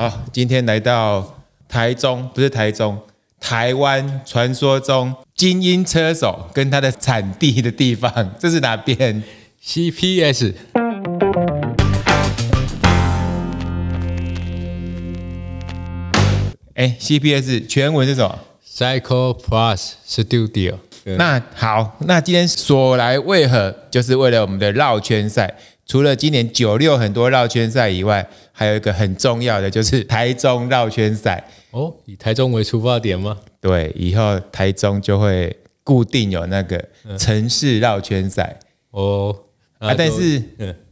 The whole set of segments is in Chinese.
好，今天来到台中，不是台中，台湾传说中精英车手跟他的产地的地方，这是哪边？CPS。哎，CPS 全文是什？Cycle Plus Studio。那好，那今天所来为何？就是为了我们的绕圈赛。除了今年九六很多绕圈赛以外，还有一个很重要的就是台中绕圈赛哦，以台中为出发点吗？对，以后台中就会固定有那个城市绕圈赛哦。啊，但是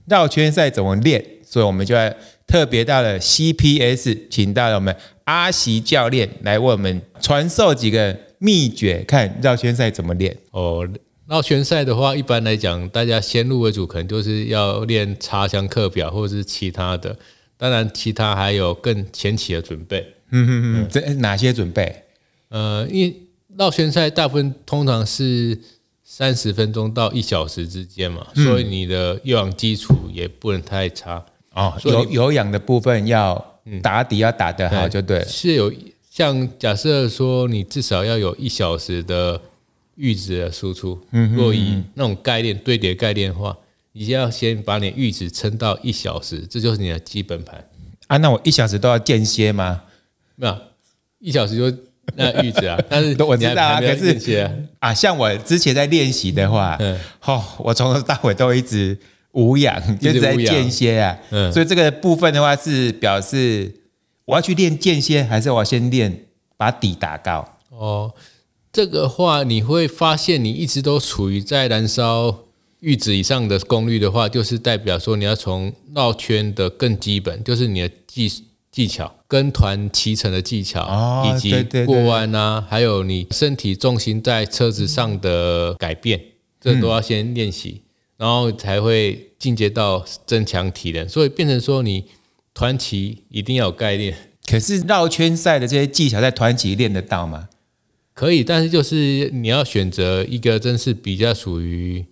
绕圈赛怎么练？所以我们就要特别到了 CPS，请到了我们阿席教练来为我们传授几个秘诀，看绕圈赛怎么练哦。绕圈赛的话，一般来讲，大家先入为主，可能就是要练插枪课表或者是其他的。当然，其他还有更前期的准备。嗯嗯嗯。这哪些准备？呃，因为绕圈赛大部分通常是三十分钟到一小时之间嘛，所以你的有氧基础也不能太差啊。有有氧的部分要打底，要打得好就对。是有像假设说，你至少要有一小时的。阈值的输出，若以那种概念堆叠概念的话，你就要先把你阈值撑到一小时，这就是你的基本盘啊。那我一小时都要间歇吗？没有，一小时就那阈值啊。但是我知道啊，可是啊，像我之前在练习的话，哦，我从头到尾都一直无氧，就是在间歇啊。所以这个部分的话是表示我要去练间歇，还是我先练把底打高？哦。这个话，你会发现你一直都处于在燃烧阈值以上的功率的话，就是代表说你要从绕圈的更基本，就是你的技技巧、跟团骑乘的技巧，以及过弯啊，还有你身体重心在车子上的改变，这都要先练习，然后才会进阶到增强体能。所以变成说，你团骑一定要有概念。可是绕圈赛的这些技巧，在团骑练得到吗？可以，但是就是你要选择一个真是比较属于，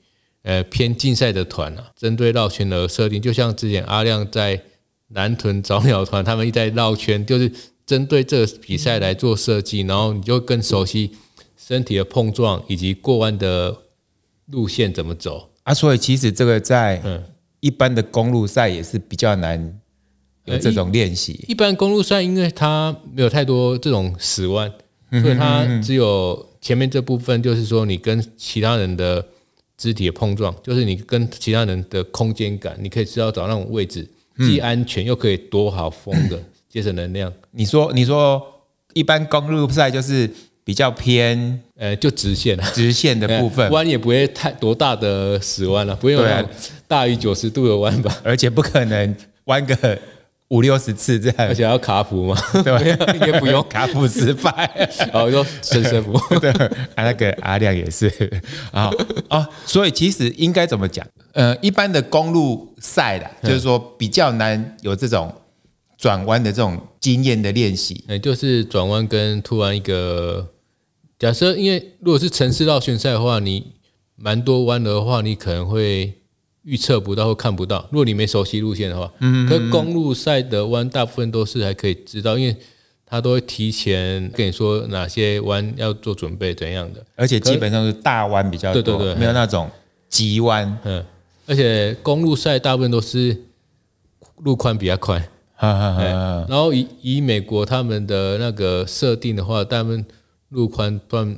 呃偏竞赛的团啊，针对绕圈而设定，就像之前阿亮在南屯找鸟团，他们一在绕圈，就是针对这个比赛来做设计，然后你就更熟悉身体的碰撞以及过弯的路线怎么走啊。所以其实这个在一般的公路赛也是比较难这种练习。一般公路赛，因为它没有太多这种死弯。所以它只有前面这部分，就是说你跟其他人的肢体的碰撞，就是你跟其他人的空间感，你可以知道找那种位置既安全又可以躲好风的 节省能量。你说你说一般公路赛就是比较偏，呃，就直线，直线的部分 弯也不会太多大的死弯了，不用大于九十度的弯吧，而且不可能弯个。五六十次这样，而且要卡普吗？对吧？应 该不用卡普失败，然后顺顺服服对，啊，那个阿亮也是啊 啊，所以其实应该怎么讲？呃，一般的公路赛的，就是说比较难有这种转弯的这种经验的练习。嗯，就是转弯跟突然一个假设，因为如果是城市绕圈赛的话，你蛮多弯的话，你可能会。预测不到或看不到，如果你没熟悉路线的话，嗯，可公路赛的弯大部分都是还可以知道，因为他都会提前跟你说哪些弯要做准备怎样的，而且基本上是大弯比较多，对对对，没有那种急弯，嗯，而且公路赛大部分都是路宽比较宽，哈哈哈然后以以美国他们的那个设定的话，他们路宽段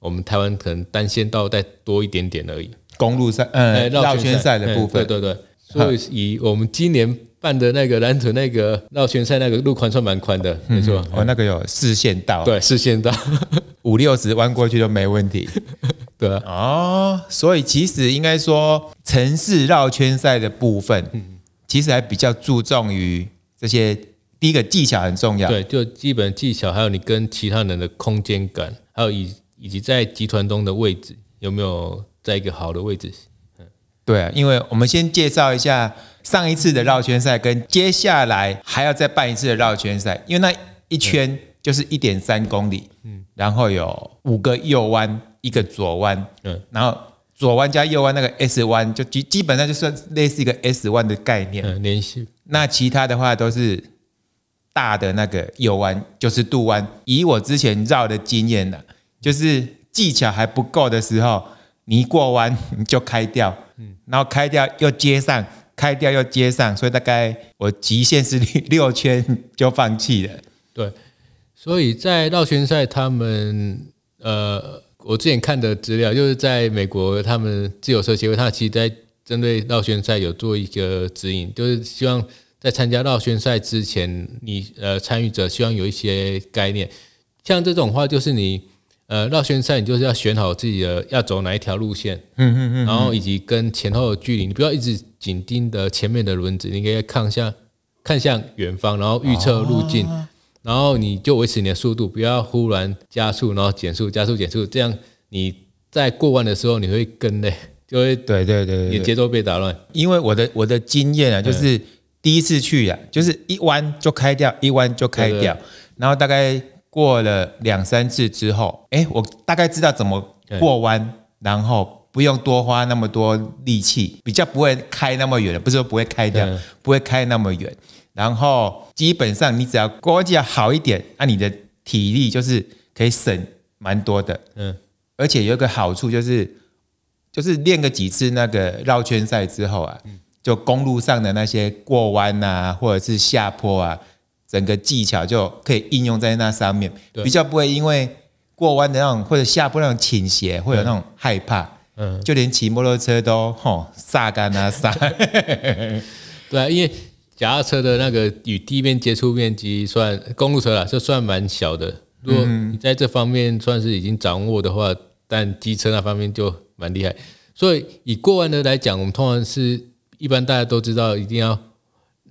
我们台湾可能单线道再多一点点而已。公路赛，嗯，绕圈赛的部分，对对对，所以以我们今年办的那个男子那个绕圈赛，那个路宽算蛮宽的，没错，哦，那个有四线道，对，四线道，五六十弯过去就没问题，对啊，哦，所以其实应该说城市绕圈赛的部分，嗯，其实还比较注重于这些，第一个技巧很重要，对，就基本技巧，还有你跟其他人的空间感，还有以以及在集团中的位置有没有。在一个好的位置，嗯，对啊，因为我们先介绍一下上一次的绕圈赛，跟接下来还要再办一次的绕圈赛，因为那一圈就是一点三公里，嗯，然后有五个右弯，一个左弯，嗯，然后左弯加右弯那个 S 弯，就基基本上就算类似一个 S 弯的概念，嗯，连续。那其他的话都是大的那个右弯就是度弯，以我之前绕的经验呢，就是技巧还不够的时候。你一过完你就开掉，嗯，然后开掉又接上，开掉又接上，所以大概我极限是六圈就放弃了。对，所以在绕圈赛，他们呃，我之前看的资料就是在美国，他们自由车协会，他其实在针对绕圈赛有做一个指引，就是希望在参加绕圈赛之前，你呃参与者希望有一些概念，像这种话就是你。呃，绕圈赛你就是要选好自己的要走哪一条路线，嗯嗯嗯，然后以及跟前后的距离，你不要一直紧盯的前面的轮子，你可以看向看向远方，然后预测路径，然后你就维持你的速度，不要忽然加速，然后减速，加速减速，这样你在过弯的时候你会跟的，就会对对对，你节奏被打乱。因为我的我的经验啊，就是第一次去呀，就是一弯就开掉，一弯就开掉，然后大概。过了两三次之后，哎，我大概知道怎么过弯，然后不用多花那么多力气，比较不会开那么远不是说不会开掉，不会开那么远。然后基本上你只要关节好一点，那你的体力就是可以省蛮多的。嗯，而且有一个好处就是，就是练个几次那个绕圈赛之后啊，就公路上的那些过弯啊，或者是下坡啊。整个技巧就可以应用在那上面，比较不会因为过弯的那种或者下坡那种倾斜会有那种害怕。嗯，就连骑摩托车都吼撒干啊撒。对啊，因为脚踏车的那个与地面接触面积算公路车啦，就算蛮小的。如果你在这方面算是已经掌握的话，但机车那方面就蛮厉害。所以以过弯的来讲，我们通常是一般大家都知道，一定要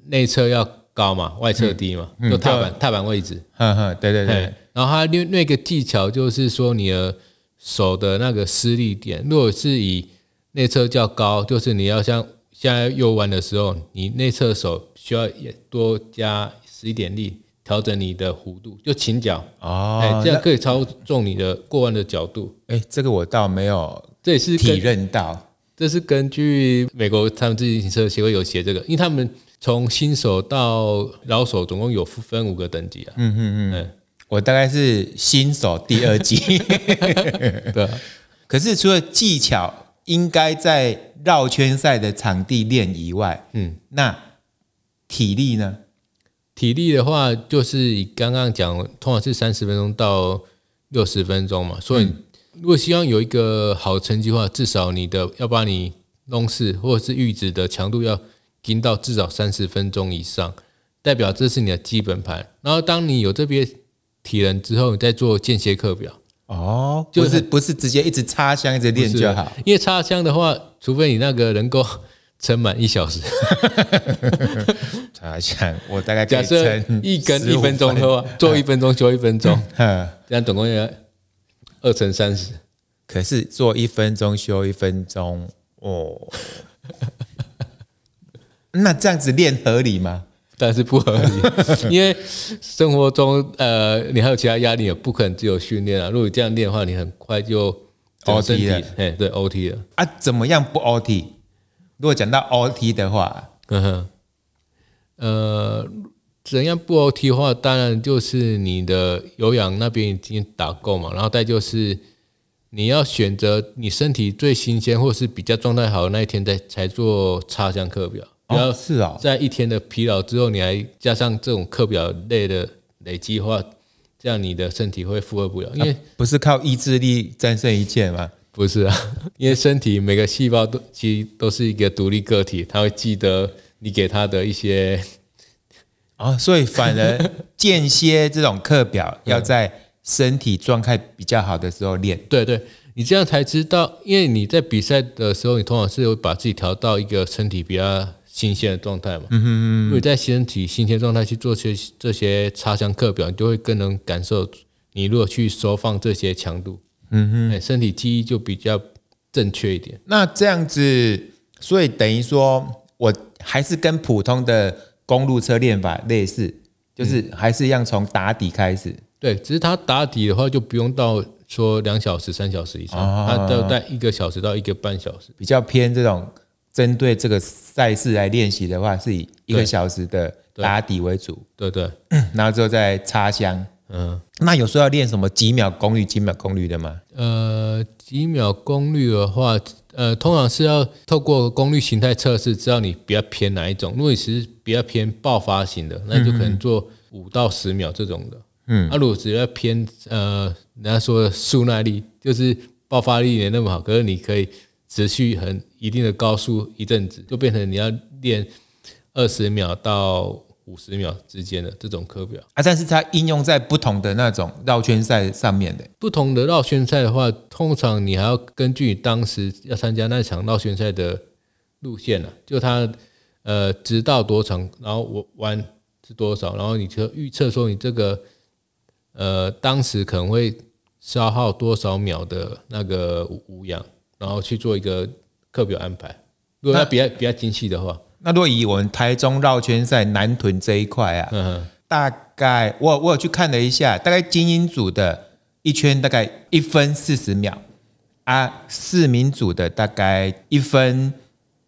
内侧要。高嘛，外侧低嘛，就踏板踏板位置。呵呵，对对对。然后它那那个技巧就是说，你的手的那个施力点，如果是以内侧较高，就是你要像现在右弯的时候，你内侧手需要也多加施点力，调整你的弧度，就倾角哦，哎，这样可以操纵你的过弯的角度。哎，这个我倒没有，这是体认到，这是根据美国他们自行车协会有写这个，因为他们。从新手到老手，总共有分五个等级啊。嗯嗯嗯，我大概是新手第二级。对，可是除了技巧，应该在绕圈赛的场地练以外，嗯，那体力呢？体力的话，就是以刚刚讲，通常是三十分钟到六十分钟嘛。所以，如果希望有一个好成绩的话，至少你的要把你弄死或者是阈值的强度要。盯到至少三十分钟以上，代表这是你的基本盘。然后，当你有这边体能之后，你再做间歇课表。哦，就是不是直接一直插箱一直练就好？因为插箱的话，除非你那个能够撑满一小时。插 箱，我大概假设一根一分钟的话，做一分钟，休 一分钟，这样总共要二乘三十。可是做一分钟，休一分钟，哦。那这样子练合理吗？当然是不合理，因为生活中，呃，你还有其他压力，也不可能只有训练啊。如果你这样练的话，你很快就 O T 了。哎，对，O T 了。啊，怎么样不 O T？如果讲到 O T 的话，呃，怎样不 O T？的话当然就是你的有氧那边已经打够嘛，然后再就是你要选择你身体最新鲜或是比较状态好的那一天，再才做插项课表。主要是啊，在一天的疲劳之后，你还加上这种课表类的累积话，这样你的身体会负荷不了。因为不是靠意志力战胜一件吗？不是啊，因为身体每个细胞都其实都是一个独立个体，它会记得你给它的一些啊，所以反而间歇这种课表要在身体状态比较好的时候练。对对，你这样才知道，因为你在比赛的时候，你通常是有把自己调到一个身体比较。新鲜的状态嘛，嗯哼哼，你在身体新鲜状态去做些这些插强课表，你就会更能感受你如果去收放这些强度，嗯哼，哎，身体记忆就比较正确一点。那这样子，所以等于说我还是跟普通的公路车练法类似，就是还是一样从打底开始，对，只是它打底的话就不用到说两小时、三小时以上，它都在一个小时到一个半小时，比较偏这种。针对这个赛事来练习的话，是以一个小时的打底为主，对对，然后之后再插箱。嗯，那有说要练什么几秒功率、几秒功率的吗？呃，几秒功率的话，呃，通常是要透过功率形态测试，知道你比较偏哪一种。如果你是比较偏爆发型的，那就可能做五到十秒这种的，嗯，啊、如果只要偏呃，人家说的速耐力，就是爆发力也那么好，可是你可以。持续很一定的高速一阵子，就变成你要练二十秒到五十秒之间的这种课表啊。但是它应用在不同的那种绕圈赛上面的，不同的绕圈赛的话，通常你还要根据你当时要参加那场绕圈赛的路线啊，就它呃直到多长，然后我弯是多少，然后你就预测说你这个呃当时可能会消耗多少秒的那个无氧。然后去做一个课表安排，如果要比较比较精细的话，那如果以我们台中绕圈赛南屯这一块啊，嗯，大概我我有去看了一下，大概精英组的一圈大概一分四十秒啊，市民组的大概一分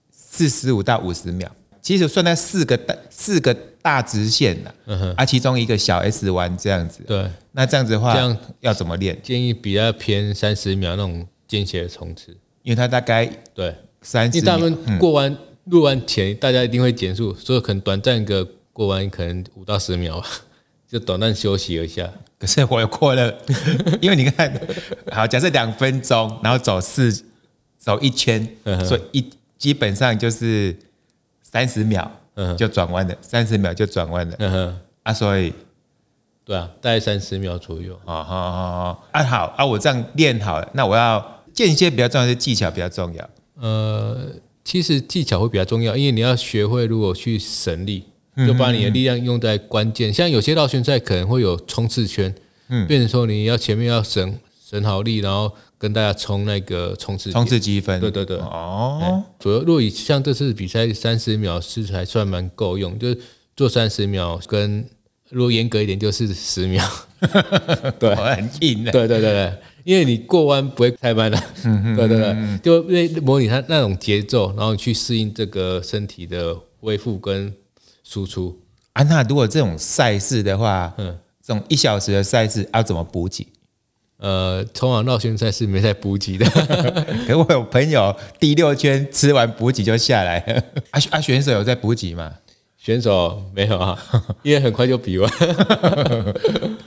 四十五到五十秒，其实算在四个大四个大直线的，嗯哼，啊，其中一个小 S 弯这样子，对，那这样子的话，这样要怎么练？建议比较偏三十秒那种间歇冲刺。因为它大概对三十，你大部分过完、路完前，大家一定会减速，所以可能短暂一个过完，可能五到十秒吧，就短暂休息一下。可是我又过了，因为你看，好，假设两分钟，然后走四、走一圈，所以一基本上就是三十秒，嗯，就转弯了，三十秒就转弯了，啊，所以对啊，大概三十秒左右啊，好好好，啊好啊，我这样练好了，那我要。间接比较重要，是技巧比较重要。呃，其实技巧会比较重要，因为你要学会如何去省力，就把你的力量用在关键。像有些绕圈赛可能会有冲刺圈，嗯，变成说你要前面要省省好力，然后跟大家冲那个冲刺冲刺积分。对对对，哦。主要若以像这次比赛三十秒是还算蛮够用，就是做三十秒，跟如果严格一点就是十秒。对，很硬。对对对对。因为你过弯不会太慢了，对对对？就因为模拟它那种节奏，然后去适应这个身体的恢复跟输出啊。那如果这种赛事的话，嗯，这种一小时的赛事要怎么补给？呃，通往绕圈赛是没在补给的，可我有朋友第六圈吃完补给就下来了 啊啊！选手有在补给吗？选手没有啊，因为很快就比完。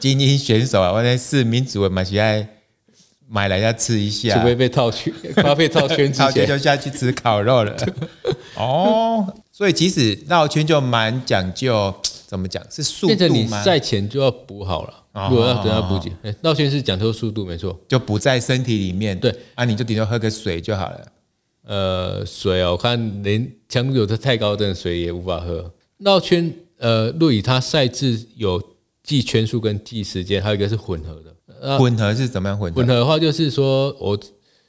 精英选手啊，我全是民族啊，嘛，喜爱。买来要吃一下，除非被套圈，除 被套圈之前就下去吃烤肉了。哦，所以即使绕圈就蛮讲究，怎么讲是速度吗？你赛前就要补好了，如果要等下补给。哎，绕圈是讲究速度，没错，就不在身体里面。对，啊，你就顶多喝个水就好了。呃，水哦，我看连度有的太高的水也无法喝。绕圈，呃，洛伊他赛制有计圈数跟计时间，还有一个是混合的。混合是怎么样混？合？混合的话就是说，我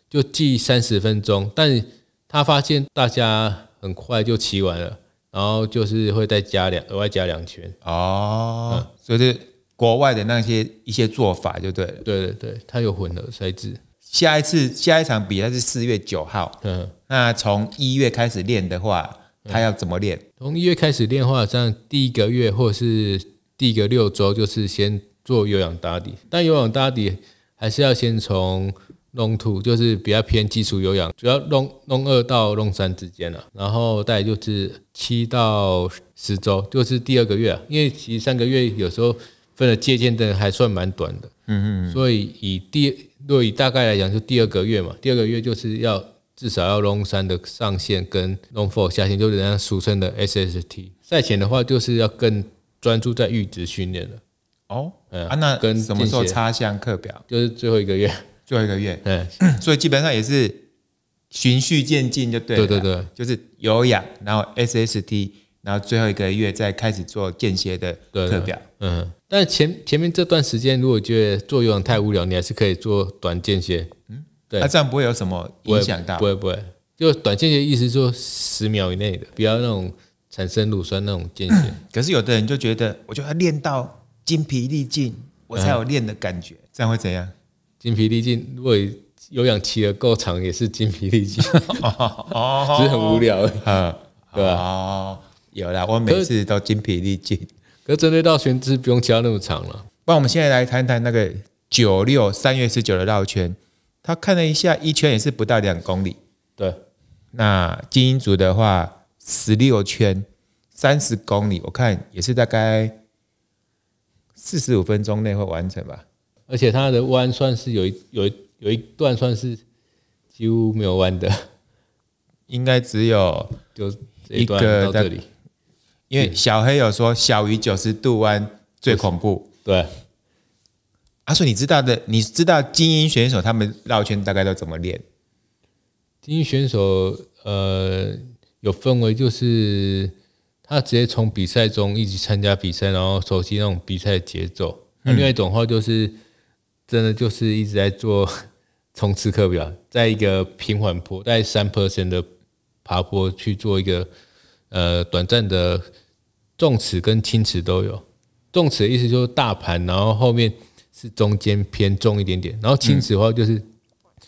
就记三十分钟，但他发现大家很快就骑完了，然后就是会再加两额外加两圈哦，所以是国外的那些一些做法，就对，对对对，他有混合赛制。下一次下一场比赛是四月九号，嗯，那从一月开始练的话，他要怎么练？从一月开始练的话，像第一个月或是第一个六周，就是先。做有氧打底，但有氧打底还是要先从 long two，就是比较偏基础有氧，主要 long long 二到 long 三之间了，然后再就是七到十周，就是第二个月，因为其实三个月有时候分了界限的还算蛮短的，嗯嗯，所以以第若以大概来讲，就第二个月嘛，第二个月就是要至少要 long 三的上限跟 long four 下限，就是人家俗称的 S S T。赛前的话，就是要更专注在阈值训练了。哦，嗯啊，那跟什么时候插向课表？就是最后一个月，最后一个月，嗯，所以基本上也是循序渐进，就对，对对对，就是有氧，然后 S S T，然后最后一个月再开始做间歇的课表，嗯。但是前前面这段时间，如果觉得做有氧太无聊，你还是可以做短间歇，嗯，对，那这样不会有什么影响到？不会不会，就短间歇意思说十秒以内的，不要那种产生乳酸那种间歇。可是有的人就觉得，我觉得练到。精疲力尽，我才有练的感觉。这样会怎样？精疲力尽，如果有氧骑的够长，也是精疲力尽，只是很无聊，啊，对吧？有啦，我每次都精疲力尽。可针对绕圈，是不用骑到那么长了。那我们现在来谈谈那个九六三月十九的绕圈。他看了一下，一圈也是不到两公里。对，那精英组的话，十六圈三十公里，我看也是大概。四十五分钟内会完成吧，而且它的弯算是有一有一有一段算是几乎没有弯的，应该只有就这一段到这里。因为小黑有说，小于九十度弯最恐怖。对，阿顺，你知道的，你知道精英选手他们绕圈大概都怎么练？精英选手呃，有分为就是。他直接从比赛中一直参加比赛，然后熟悉那种比赛节奏。那另外一种话就是，真的就是一直在做 冲刺课表，在一个平缓坡，在三 percent 的爬坡去做一个呃短暂的重尺跟轻尺都有。重尺的意思就是大盘，然后后面是中间偏重一点点。然后轻尺的话就是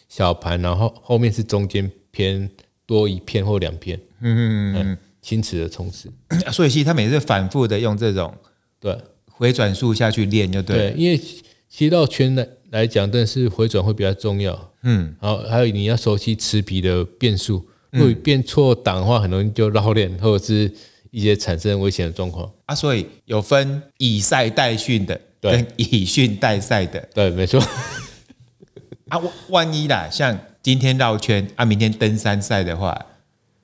小盘，然后后面是中间偏多一片或两片。嗯嗯嗯。坚瓷的冲刺，所以其实他每次反复的用这种对回转速下去练就对。对，因为其实绕圈来来讲，但是回转会比较重要。嗯，好，还有你要熟悉齿皮的变速，如果变错档的话，很容易就绕链或者是一些产生危险的状况。啊，所以有分以赛代训的，跟以训代赛的，对，没错。啊，万一啦，像今天绕圈，啊，明天登山赛的话，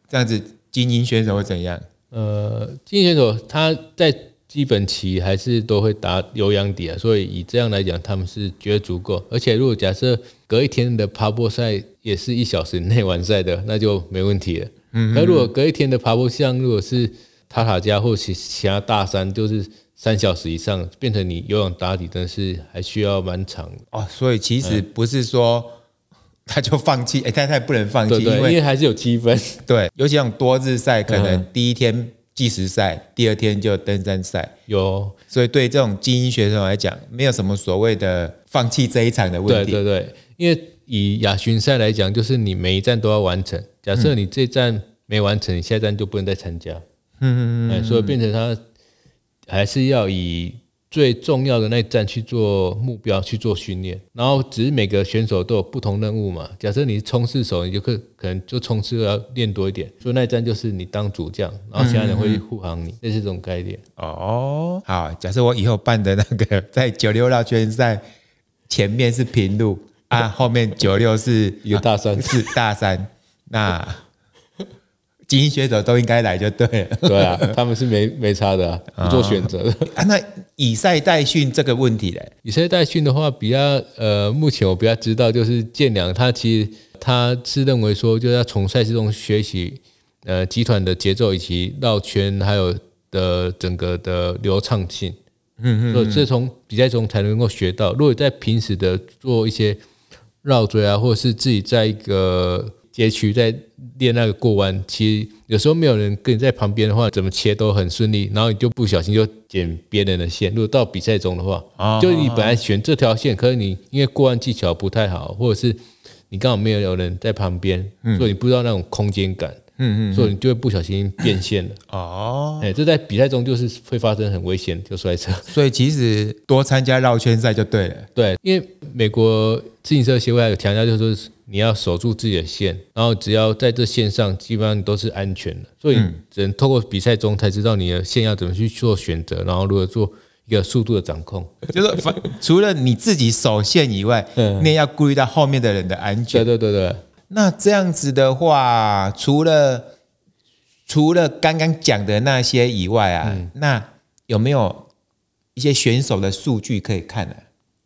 这样子。精英选手会怎样？呃，精英选手他在基本棋还是都会打有氧底啊，所以以这样来讲，他们是觉得足够。而且如果假设隔一天的爬坡赛也是一小时内完赛的，那就没问题了。嗯，那如果隔一天的爬坡像如果是塔塔加或其其他大山就是三小时以上，变成你有氧打底，但是还需要蛮长哦。所以其实不是说。他就放弃？哎，但他也不能放弃，因为还是有积分。对，尤其像种多日赛，可能第一天计时赛，第二天就登山赛有，所以对这种精英学生来讲，没有什么所谓的放弃这一场的问题。对对对，因为以亚巡赛来讲，就是你每一站都要完成。假设你这站没完成，下站就不能再参加。嗯嗯嗯。所以变成他还是要以。最重要的那一站去做目标去做训练，然后只是每个选手都有不同任务嘛。假设你是冲刺手，你就可以可能就冲刺要练多一点，所以那一站就是你当主将，然后其他人会护航你，这是种概念。哦，好，假设我以后办的那个在九六绕圈赛前面是平路啊，后面九六是有大山是大山，那。精英学者都应该来就对，了。对啊，他们是没 没差的，不做选择的啊。那以赛代训这个问题嘞？以赛代训的话，比较呃，目前我比较知道就是建良，他其实他是认为说，就是要从赛事中学习，呃，集团的节奏以及绕圈还有的整个的流畅性。嗯嗯。所以这从比赛中才能够学到，如果在平时的做一些绕锥啊，或者是自己在一个。街区在练那个过弯，其实有时候没有人跟你在旁边的话，怎么切都很顺利。然后你就不小心就剪别人的线。如果到比赛中的话，啊，就你本来选这条线，可是你因为过弯技巧不太好，或者是你刚好没有有人在旁边，所以你不知道那种空间感，嗯嗯，所以你就会不小心变线了。哦，哎，这在比赛中就是会发生很危险，就摔车。所以其实多参加绕圈赛就对了。对，因为美国自行车协会还有强调，就是说。你要守住自己的线，然后只要在这线上，基本上都是安全的。所以，只能透过比赛中才知道你的线要怎么去做选择，然后如何做一个速度的掌控。就是除了你自己守线以外，你也要顾虑到后面的人的安全。对对对对。那这样子的话，除了除了刚刚讲的那些以外啊，那有没有一些选手的数据可以看呢？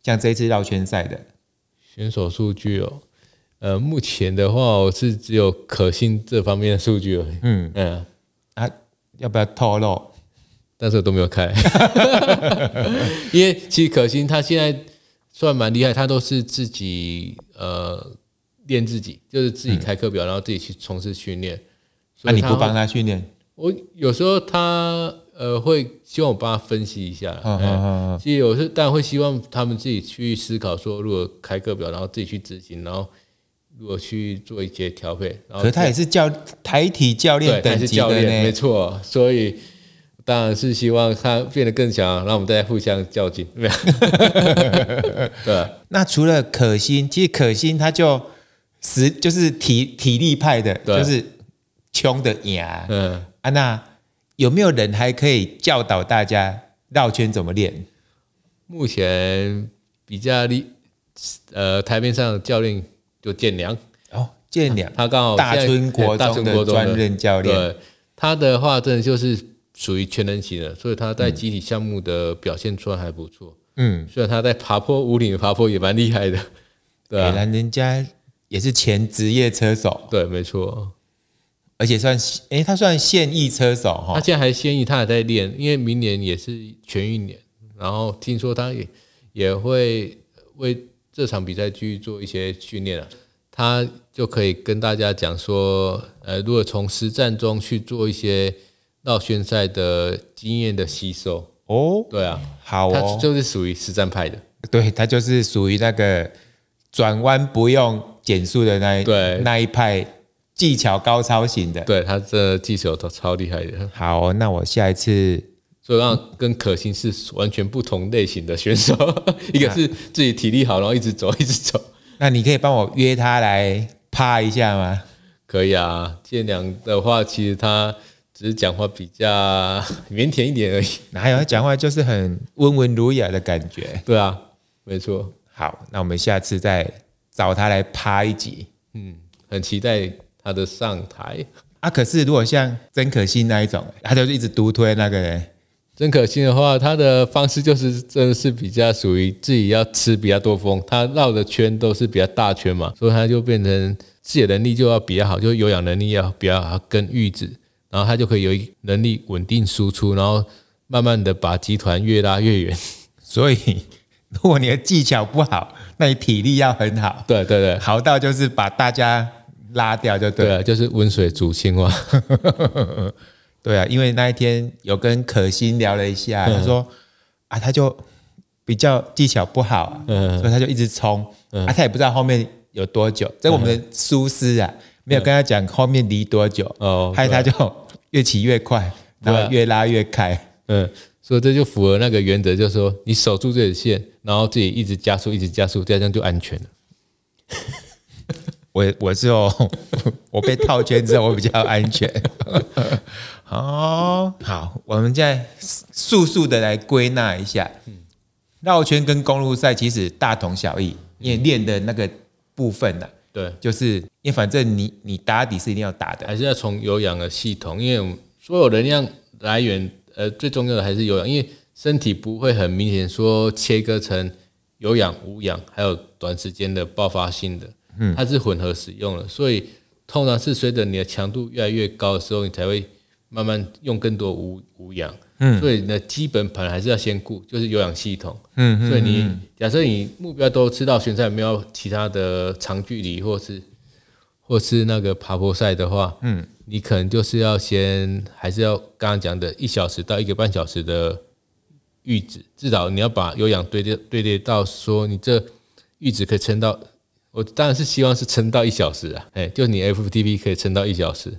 像这次绕圈赛的选手数据哦。呃，目前的话，我是只有可心这方面的数据而已。嗯嗯，啊，要不要透露？但是都没有开，因为其实可心他现在算蛮厉害，他都是自己呃练自己，就是自己开课表，然后自己去从事训练。那你不帮他训练？我有时候他呃会希望我帮他分析一下，嗯嗯嗯，其实有时候大会希望他们自己去思考，说如果开课表，然后自己去执行，然后。我去做一些调配，可他也是教台体教练等级的呢，没错，所以当然是希望他变得更强，让我们大家互相较劲，对。那除了可心，其实可心他就实就是体体力派的，就是穷的硬。嗯，安娜有没有人还可以教导大家绕圈怎么练？目前比较厉呃台面上教练。就建良哦，建良，他刚好大春国大春国专任教练，对，他的话真的就是属于全能型的，所以他，在集体项目的表现出来还不错，嗯，虽然他在爬坡、五岭爬坡也蛮厉害的，对啊，人家也是前职业车手，对，没错，而且算，哎，他算现役车手哈，他现在还现役，他也在练，因为明年也是全运年，然后听说他也也会为。这场比赛继续做一些训练了，他就可以跟大家讲说，呃，如果从实战中去做一些绕圈赛的经验的吸收哦，对啊，好哦，他就是属于实战派的，对他就是属于那个转弯不用减速的那一对那一派技巧高超型的，对他这技巧都超厉害的。好，那我下一次。所以让跟可欣是完全不同类型的选手，一个是自己体力好，然后一直走一直走。那你可以帮我约他来趴一下吗？可以啊，建良的话，其实他只是讲话比较 腼腆一点而已。哪有他讲话就是很温文儒雅的感觉？对啊，没错。好，那我们下次再找他来趴一集。嗯，很期待他的上台啊。可是如果像曾可欣那一种，他就一直独推那个人。真可心的话，他的方式就是真的是比较属于自己要吃比较多风，他绕的圈都是比较大圈嘛，所以他就变成视野能力就要比较好，就有氧能力要比较跟阈值，然后他就可以有能力稳定输出，然后慢慢的把集团越拉越远。所以如果你的技巧不好，那你体力要很好。对对对，好到就是把大家拉掉就对。对啊，就是温水煮青蛙。对啊，因为那一天有跟可心聊了一下，他说啊，他就比较技巧不好，嗯，所以他就一直冲啊，他也不知道后面有多久，在我们苏斯啊，没有跟他讲后面离多久，哦，害他就越骑越快，然后越拉越开，嗯，所以这就符合那个原则，就是说你守住这条线，然后自己一直加速，一直加速，这样就安全了。我我之后 我被套圈之后，我比较安全。哦，好，我们再速速的来归纳一下。嗯，绕圈跟公路赛其实大同小异，你练的那个部分呢，对，就是因为反正你你打底是一定要打的，还是要从有氧的系统，因为所有能量来源，呃，最重要的还是有氧，因为身体不会很明显说切割成有氧无氧，还有短时间的爆发性的，嗯，它是混合使用的，所以通常是随着你的强度越来越高的时候，你才会。慢慢用更多无无氧，嗯，所以你的基本盘还是要先顾，就是有氧系统，嗯所以你假设你目标都吃到全赛没有其他的长距离或是或是那个爬坡赛的话，嗯，你可能就是要先还是要刚刚讲的一小时到一个半小时的阈值，至少你要把有氧堆叠堆叠到说你这阈值可以撑到，我当然是希望是撑到一小时啊，哎，就你 FTP 可以撑到一小时。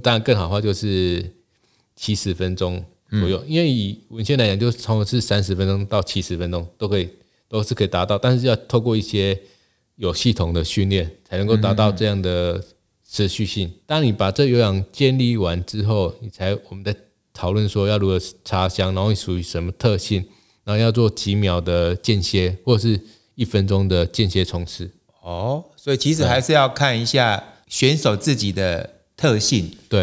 当然更好的话就是七十分钟左右，因为以文献来讲，就是从是三十分钟到七十分钟都可以，都是可以达到，但是要透过一些有系统的训练才能够达到这样的持续性。当你把这有氧建立完之后，你才我们在讨论说要如何插箱，然后属于什么特性，然后要做几秒的间歇，或是一分钟的间歇冲刺。哦，所以其实还是要看一下选手自己的。特性对，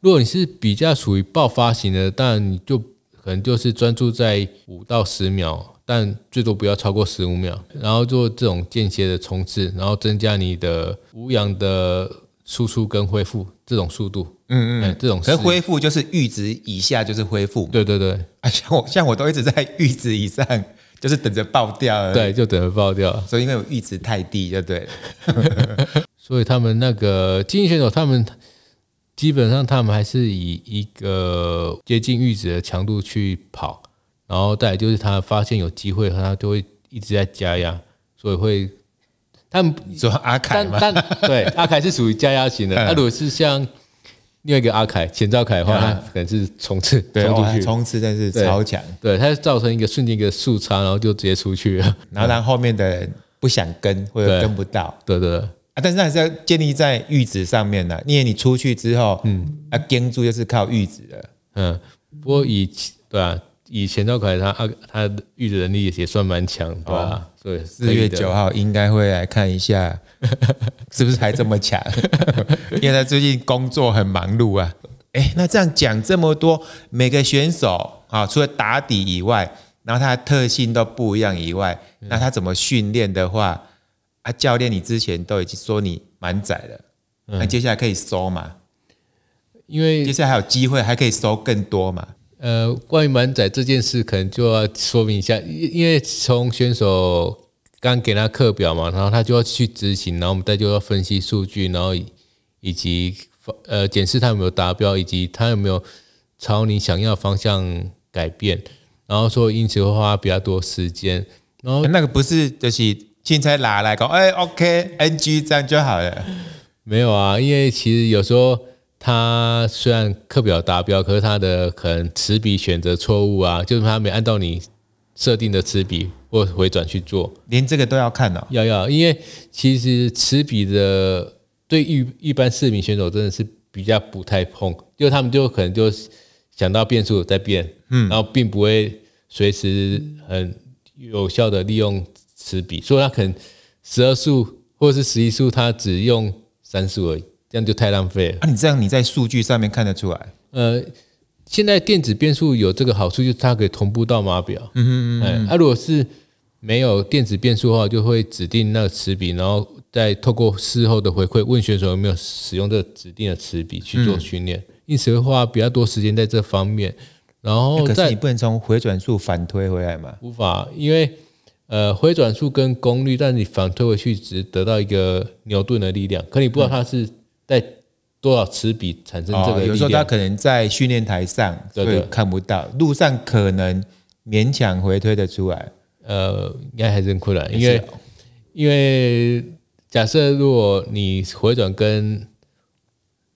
如果你是比较属于爆发型的，但你就可能就是专注在五到十秒，但最多不要超过十五秒，然后做这种间歇的冲刺，然后增加你的无氧的输出跟恢复这种速度。嗯嗯，这种可恢复就是阈值以下就是恢复。对对对，啊，像我像我都一直在阈值以上，就是等着爆掉。对，就等着爆掉。所以因为我阈值太低，就对 所以他们那个精英选手，他们基本上他们还是以一个接近阈值的强度去跑，然后再来就是他发现有机会，他就会一直在加压，所以会。他们说阿凯但 但对阿凯是属于加压型的。那如果是像另外一个阿凯钱兆凯的话，他可能是冲刺冲出去，冲刺但是超强，对他造成一个瞬间一个速差，然后就直接出去了，然后让后面的人不想跟或者跟不到。对对。啊，但是还是要建立在玉子上面的，因为你出去之后，嗯，啊，跟住就是靠玉子的，嗯，不过以，对啊，以前可凯他啊，他玉子能力也算蛮强，对吧？对，四月九号应该会来看一下，是不是还这么强？因为他最近工作很忙碌啊。哎，那这样讲这么多，每个选手啊，除了打底以外，然后他的特性都不一样以外，那他怎么训练的话？啊，教练，你之前都已经说你满载了，那接下来可以收嘛？因为接下来还有机会，还可以收更多嘛？呃，关于满载这件事，可能就要说明一下，因为从选手刚给他课表嘛，然后他就要去执行，然后我们再就要分析数据，然后以及呃检视他有没有达标，以及他有没有朝你想要方向改变，然后说因此会花比较多时间。然后那个不是就是。现在拿来搞，哎，OK，NG，这样就好了。没有啊，因为其实有时候他虽然课表达标，可是他的可能词笔选择错误啊，就是他没按照你设定的词笔或回转去做，连这个都要看的。要要，因为其实词笔的对一一般市民选手真的是比较不太碰，就他们就可能就想到变数在变，嗯，然后并不会随时很有效的利用。词笔，所以它可能十二速或者是十一速，它只用三速而已，这样就太浪费了啊！你这样你在数据上面看得出来，呃，现在电子变速有这个好处，就是它可以同步到码表。嗯嗯嗯。哎，如果是没有电子变速的话，就会指定那个齿比，然后再透过事后的回馈问选手有没有使用这个指定的齿比去做训练，因此花比较多时间在这方面。然后，可是你不能从回转数反推回来嘛？无法，因为。呃，回转速跟功率，但你反推回去只得到一个牛顿的力量，可你不知道它是在多少尺比产生这个。有时候它可能在训练台上对看不到，路上可能勉强回推的出来，呃，应该还是很困难。因为因为假设如果你回转跟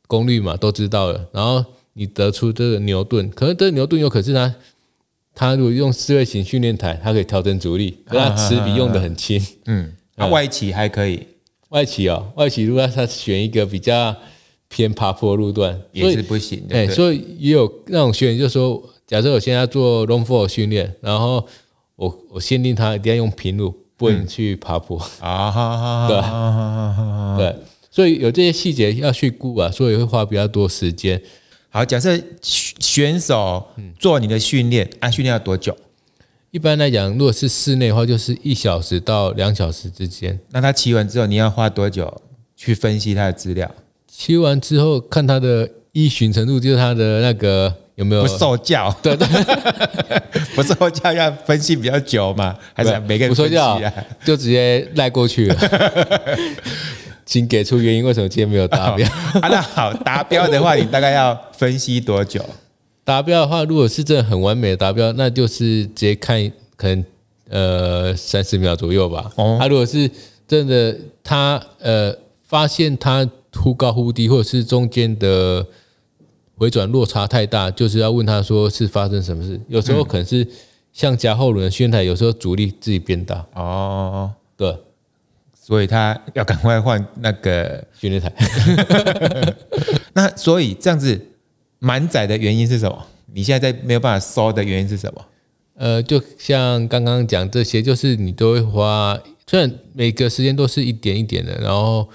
功率嘛都知道了，然后你得出这个牛顿，可能这牛顿又可是呢？他如果用思维型训练台，他可以调整阻力，可他持笔用的很轻。嗯，那外企还可以，外企哦，外企如果他选一个比较偏爬坡路段也是不行。哎，所以也有那种学员就说，假设我现在做 long f o l 训练，然后我我限定他一定要用平路，不能去爬坡啊，对对，所以有这些细节要去顾啊，所以会花比较多时间。好，假设选手做你的训练，啊，训练要多久？一般来讲，如果是室内的话，就是一小时到两小时之间。那他骑完之后，你要花多久去分析他的资料？骑完之后看他的依循程度，就是他的那个有没有不受教？对对，不受教要分析比较久嘛，还是每个人不受教就直接赖过去了。请给出原因，为什么今天没有达标？啊，那好，达标的话，你大概要分析多久？达标的话，如果是真的很完美的达标，那就是直接看，可能呃三四秒左右吧。哦，他如果是真的，他呃发现他忽高忽低，或者是中间的回转落差太大，就是要问他说是发生什么事。有时候可能是像加后轮宣台，有时候阻力自己变大。哦，对。所以他要赶快换那个 训练台。那所以这样子满载的原因是什么？你现在在没有办法收的原因是什么？呃，就像刚刚讲这些，就是你都会花，虽然每个时间都是一点一点的，然后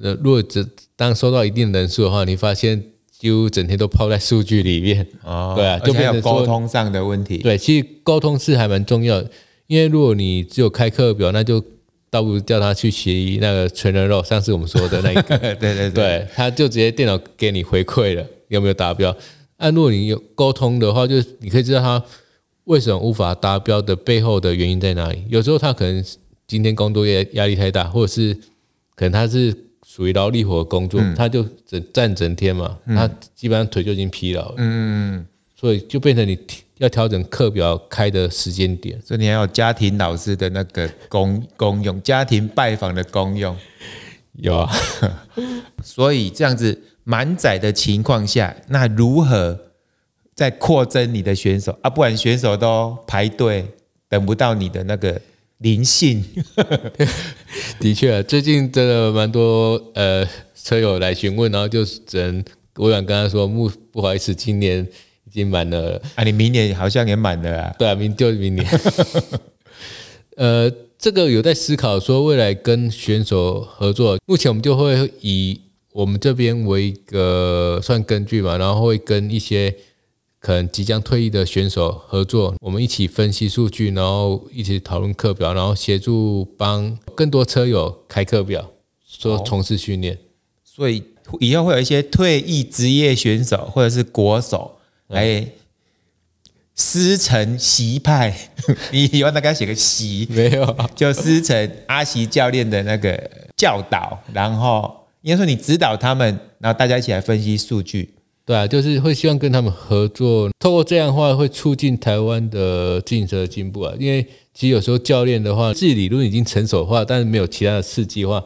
呃，如果只当收到一定人数的话，你发现就整天都泡在数据里面。哦，对啊，就没有沟通上的问题。对，其实沟通是还蛮重要，因为如果你只有开课表，那就。倒不如叫他去学那个纯人肉，上次我们说的那一个。对对对，他就直接电脑给你回馈了有没有达标？按如果你有沟通的话，就你可以知道他为什么无法达标的背后的原因在哪里。有时候他可能今天工作压压力太大，或者是可能他是属于劳力活工作，他就整站整天嘛，他基本上腿就已经疲劳了，嗯，所以就变成你。要调整课表开的时间点，所以你还有家庭老师的那个公公用家庭拜访的公用有啊，所以这样子满载的情况下，那如何在扩增你的选手啊？不管选手都排队等不到你的那个灵性，的确，最近真的蛮多呃车友来询问，然后就只能我想跟他说木不好意思，今年。已经满了啊！你明年好像也满了，啊？对啊，明就是明年。呃，这个有在思考说未来跟选手合作。目前我们就会以我们这边为一个算根据嘛，然后会跟一些可能即将退役的选手合作，我们一起分析数据，然后一起讨论课表，然后协助帮更多车友开课表说从事训练。所以以后会有一些退役职业选手或者是国手。哎，师承习派，你希望他给他写个习没有，就师承阿习教练的那个教导，然后应该说你指导他们，然后大家一起来分析数据。对啊，就是会希望跟他们合作，透过这样的话会促进台湾的自行车进步啊。因为其实有时候教练的话，自己理论已经成熟化，但是没有其他的刺激话。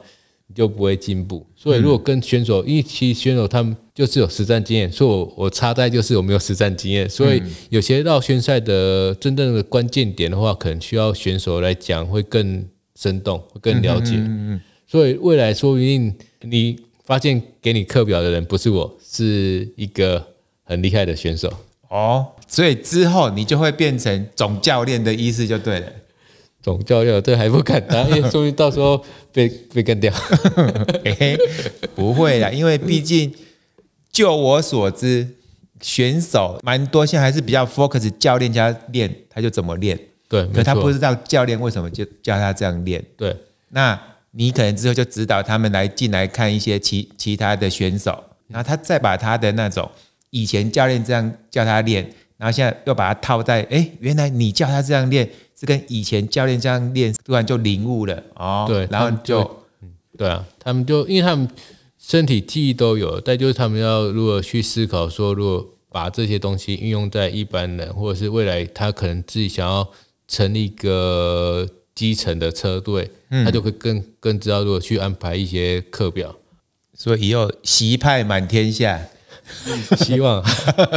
你就不会进步，所以如果跟选手一起，选手他们就是有实战经验，所以我我插在就是我没有实战经验，所以有些绕圈赛的真正的关键点的话，可能需要选手来讲会更生动、更了解。嗯嗯。所以未来说不定你发现给你课表的人不是我，是一个很厉害的选手哦，所以之后你就会变成总教练的意思就对了。总教练这还不敢当，因为终于到时候 被被干掉。不会啦，因为毕竟就我所知，选手蛮多，现在还是比较 focus 教练家练，他就怎么练。对，可他不知道教练为什么就教他这样练。对，那你可能之后就指导他们来进来看一些其其他的选手，然后他再把他的那种以前教练这样教他练。然后现在又把它套在，哎，原来你教他这样练，是跟以前教练这样练，突然就领悟了哦。对，然后就，对啊，他们就因为他们身体记忆都有，但就是他们要如何去思考，说如果把这些东西运用在一般人，或者是未来他可能自己想要成立一个基层的车队，他就会更更知道如何去安排一些课表。所以以后席派满天下。希望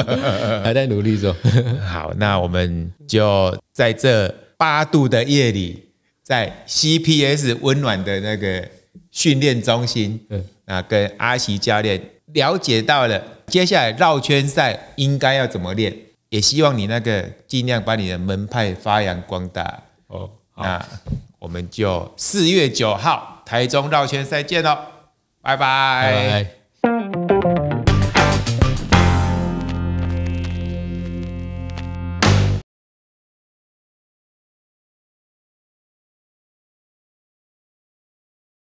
还在努力做 好，那我们就在这八度的夜里，在 CPS 温暖的那个训练中心，嗯，啊，跟阿奇教练了解到了接下来绕圈赛应该要怎么练，也希望你那个尽量把你的门派发扬光大哦。那我们就四月九号台中绕圈赛见喽，拜拜。